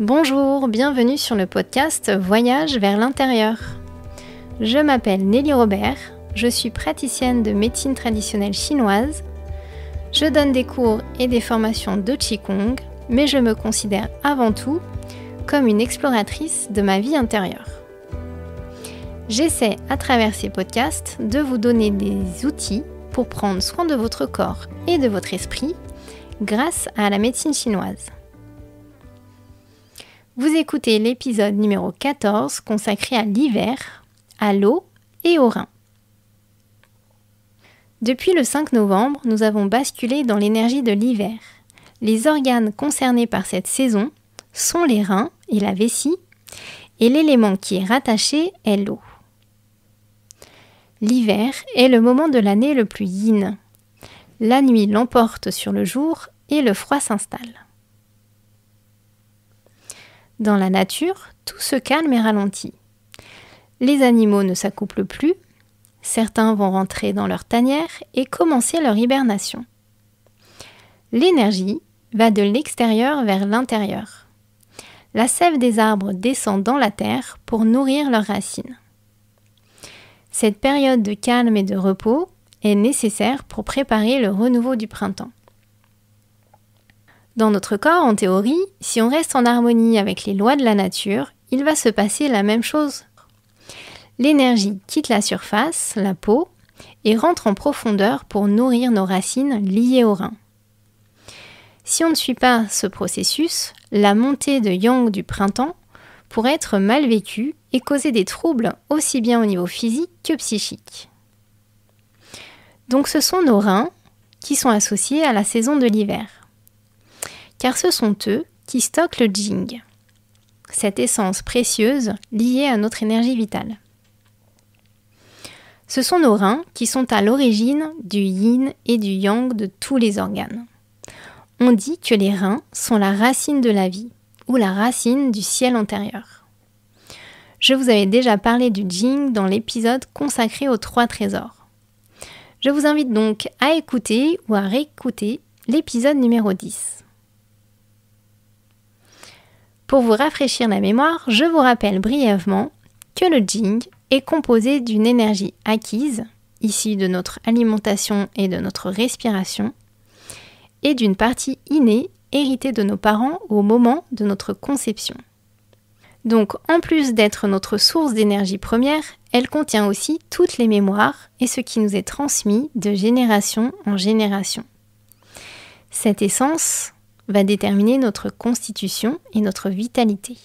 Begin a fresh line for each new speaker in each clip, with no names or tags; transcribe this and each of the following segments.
Bonjour, bienvenue sur le podcast Voyage vers l'intérieur. Je m'appelle Nelly Robert, je suis praticienne de médecine traditionnelle chinoise. Je donne des cours et des formations de Qigong, mais je me considère avant tout comme une exploratrice de ma vie intérieure. J'essaie à travers ces podcasts de vous donner des outils pour prendre soin de votre corps et de votre esprit grâce à la médecine chinoise. Vous écoutez l'épisode numéro 14 consacré à l'hiver, à l'eau et au reins. Depuis le 5 novembre, nous avons basculé dans l'énergie de l'hiver. Les organes concernés par cette saison sont les reins et la vessie, et l'élément qui est rattaché est l'eau. L'hiver est le moment de l'année le plus yin. La nuit l'emporte sur le jour et le froid s'installe. Dans la nature, tout se calme et ralentit. Les animaux ne s'accouplent plus, certains vont rentrer dans leur tanière et commencer leur hibernation. L'énergie va de l'extérieur vers l'intérieur. La sève des arbres descend dans la terre pour nourrir leurs racines. Cette période de calme et de repos est nécessaire pour préparer le renouveau du printemps. Dans notre corps, en théorie, si on reste en harmonie avec les lois de la nature, il va se passer la même chose. L'énergie quitte la surface, la peau, et rentre en profondeur pour nourrir nos racines liées aux reins. Si on ne suit pas ce processus, la montée de yang du printemps pourrait être mal vécue et causer des troubles aussi bien au niveau physique que psychique. Donc ce sont nos reins qui sont associés à la saison de l'hiver car ce sont eux qui stockent le jing, cette essence précieuse liée à notre énergie vitale. Ce sont nos reins qui sont à l'origine du yin et du yang de tous les organes. On dit que les reins sont la racine de la vie ou la racine du ciel antérieur. Je vous avais déjà parlé du jing dans l'épisode consacré aux trois trésors. Je vous invite donc à écouter ou à réécouter l'épisode numéro 10. Pour vous rafraîchir la mémoire, je vous rappelle brièvement que le jing est composé d'une énergie acquise, ici de notre alimentation et de notre respiration, et d'une partie innée héritée de nos parents au moment de notre conception. Donc en plus d'être notre source d'énergie première, elle contient aussi toutes les mémoires et ce qui nous est transmis de génération en génération. Cette essence, va déterminer notre constitution et notre vitalité.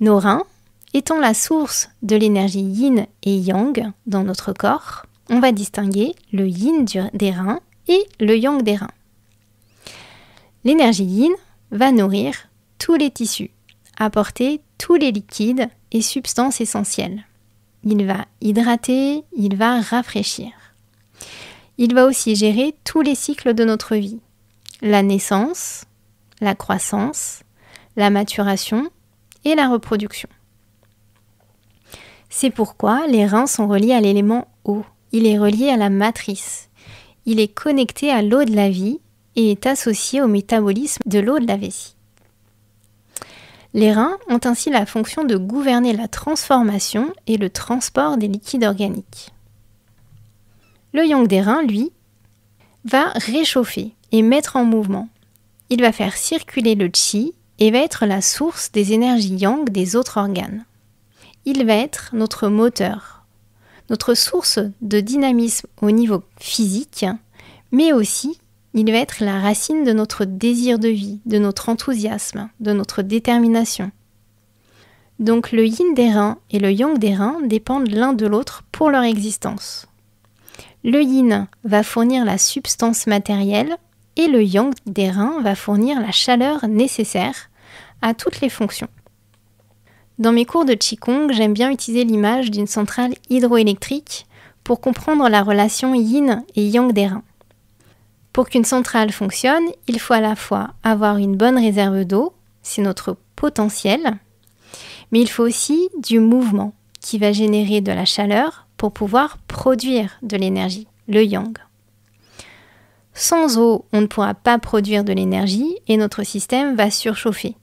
Nos reins, étant la source de l'énergie yin et yang dans notre corps, on va distinguer le yin des reins et le yang des reins. L'énergie yin va nourrir tous les tissus, apporter tous les liquides et substances essentielles. Il va hydrater, il va rafraîchir. Il va aussi gérer tous les cycles de notre vie, la naissance, la croissance, la maturation et la reproduction. C'est pourquoi les reins sont reliés à l'élément eau. Il est relié à la matrice. Il est connecté à l'eau de la vie et est associé au métabolisme de l'eau de la vessie. Les reins ont ainsi la fonction de gouverner la transformation et le transport des liquides organiques. Le yang des reins, lui, va réchauffer, et mettre en mouvement. Il va faire circuler le chi et va être la source des énergies yang des autres organes. Il va être notre moteur, notre source de dynamisme au niveau physique, mais aussi il va être la racine de notre désir de vie, de notre enthousiasme, de notre détermination. Donc le yin des reins et le yang des reins dépendent l'un de l'autre pour leur existence. Le yin va fournir la substance matérielle et le yang des reins va fournir la chaleur nécessaire à toutes les fonctions. Dans mes cours de Qigong, j'aime bien utiliser l'image d'une centrale hydroélectrique pour comprendre la relation yin et yang des reins. Pour qu'une centrale fonctionne, il faut à la fois avoir une bonne réserve d'eau, c'est notre potentiel, mais il faut aussi du mouvement qui va générer de la chaleur pour pouvoir produire de l'énergie, le yang. Sans eau, on ne pourra pas produire de l'énergie et notre système va surchauffer.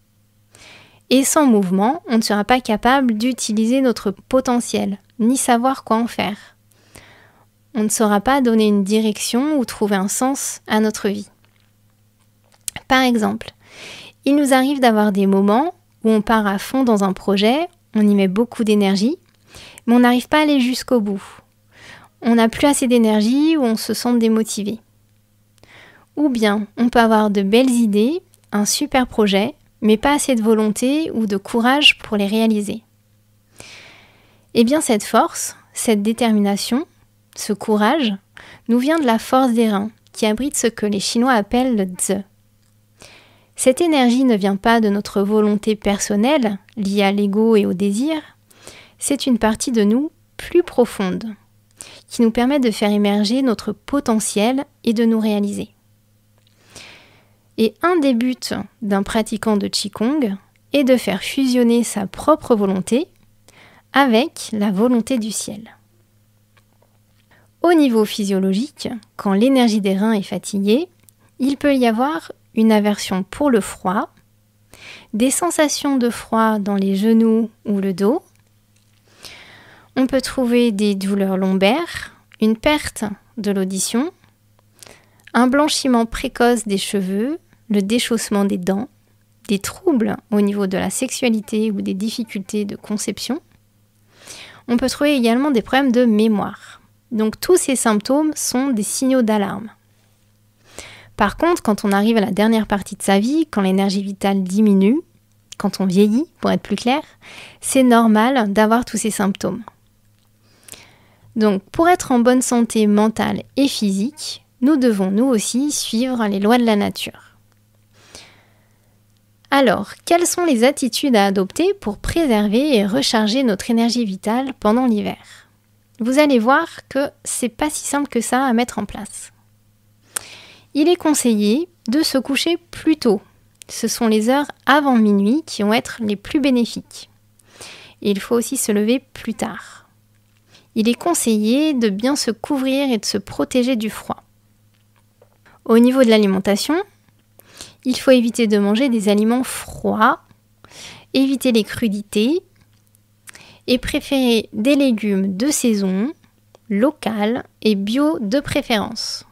Et sans mouvement, on ne sera pas capable d'utiliser notre potentiel, ni savoir quoi en faire. On ne saura pas donner une direction ou trouver un sens à notre vie. Par exemple, il nous arrive d'avoir des moments où on part à fond dans un projet, on y met beaucoup d'énergie, mais on n'arrive pas à aller jusqu'au bout. On n'a plus assez d'énergie ou on se sent démotivé. Ou bien on peut avoir de belles idées, un super projet, mais pas assez de volonté ou de courage pour les réaliser. Eh bien cette force, cette détermination, ce courage, nous vient de la force des reins, qui abrite ce que les Chinois appellent le TZE. Cette énergie ne vient pas de notre volonté personnelle, liée à l'ego et au désir, c'est une partie de nous plus profonde, qui nous permet de faire émerger notre potentiel et de nous réaliser. Et un des buts d'un pratiquant de Qigong est de faire fusionner sa propre volonté avec la volonté du ciel. Au niveau physiologique, quand l'énergie des reins est fatiguée, il peut y avoir une aversion pour le froid, des sensations de froid dans les genoux ou le dos. On peut trouver des douleurs lombaires, une perte de l'audition, un blanchiment précoce des cheveux, le déchaussement des dents, des troubles au niveau de la sexualité ou des difficultés de conception. On peut trouver également des problèmes de mémoire. Donc tous ces symptômes sont des signaux d'alarme. Par contre, quand on arrive à la dernière partie de sa vie, quand l'énergie vitale diminue, quand on vieillit, pour être plus clair, c'est normal d'avoir tous ces symptômes. Donc pour être en bonne santé mentale et physique, nous devons nous aussi suivre les lois de la nature. Alors, quelles sont les attitudes à adopter pour préserver et recharger notre énergie vitale pendant l'hiver Vous allez voir que c'est pas si simple que ça à mettre en place. Il est conseillé de se coucher plus tôt. Ce sont les heures avant minuit qui vont être les plus bénéfiques. il faut aussi se lever plus tard. Il est conseillé de bien se couvrir et de se protéger du froid. Au niveau de l'alimentation, il faut éviter de manger des aliments froids, éviter les crudités et préférer des légumes de saison, local et bio de préférence.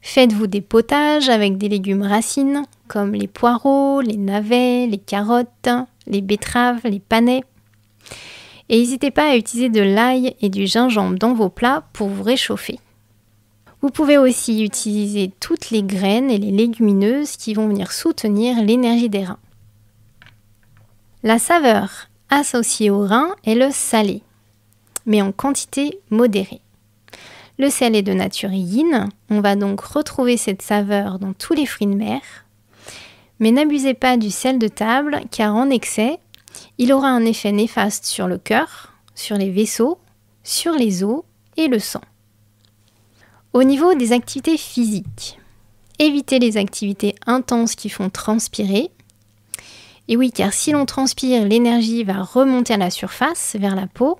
Faites-vous des potages avec des légumes racines comme les poireaux, les navets, les carottes, les betteraves, les panais. Et n'hésitez pas à utiliser de l'ail et du gingembre dans vos plats pour vous réchauffer. Vous pouvez aussi utiliser toutes les graines et les légumineuses qui vont venir soutenir l'énergie des reins. La saveur associée aux reins est le salé, mais en quantité modérée. Le sel est de nature yin, on va donc retrouver cette saveur dans tous les fruits de mer. Mais n'abusez pas du sel de table car en excès, il aura un effet néfaste sur le cœur, sur les vaisseaux, sur les os et le sang. Au niveau des activités physiques, évitez les activités intenses qui font transpirer. Et oui, car si l'on transpire, l'énergie va remonter à la surface, vers la peau.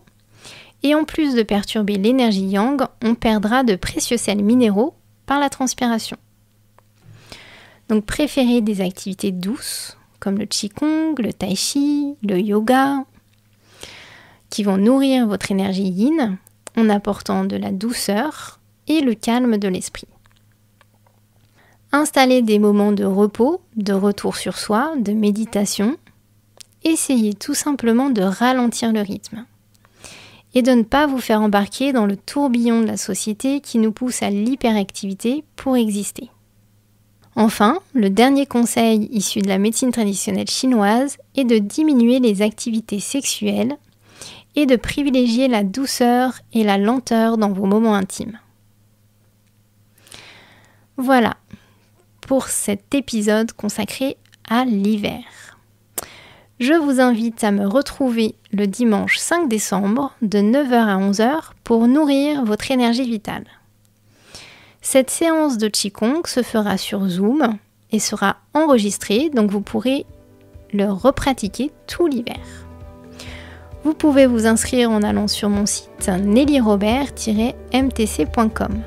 Et en plus de perturber l'énergie yang, on perdra de précieux sels minéraux par la transpiration. Donc préférez des activités douces, comme le qigong, le tai chi, le yoga, qui vont nourrir votre énergie yin en apportant de la douceur et le calme de l'esprit. Installez des moments de repos, de retour sur soi, de méditation. Essayez tout simplement de ralentir le rythme et de ne pas vous faire embarquer dans le tourbillon de la société qui nous pousse à l'hyperactivité pour exister. Enfin, le dernier conseil issu de la médecine traditionnelle chinoise est de diminuer les activités sexuelles et de privilégier la douceur et la lenteur dans vos moments intimes. Voilà pour cet épisode consacré à l'hiver. Je vous invite à me retrouver le dimanche 5 décembre de 9h à 11h pour nourrir votre énergie vitale. Cette séance de Qigong se fera sur Zoom et sera enregistrée, donc vous pourrez le repratiquer tout l'hiver. Vous pouvez vous inscrire en allant sur mon site nellyrobert-mtc.com.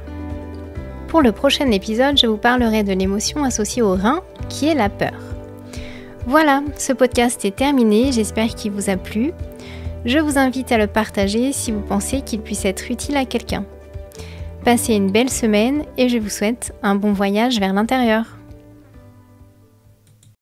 Pour le prochain épisode, je vous parlerai de l'émotion associée au rein, qui est la peur. Voilà, ce podcast est terminé, j'espère qu'il vous a plu. Je vous invite à le partager si vous pensez qu'il puisse être utile à quelqu'un. Passez une belle semaine et je vous souhaite un bon voyage vers l'intérieur.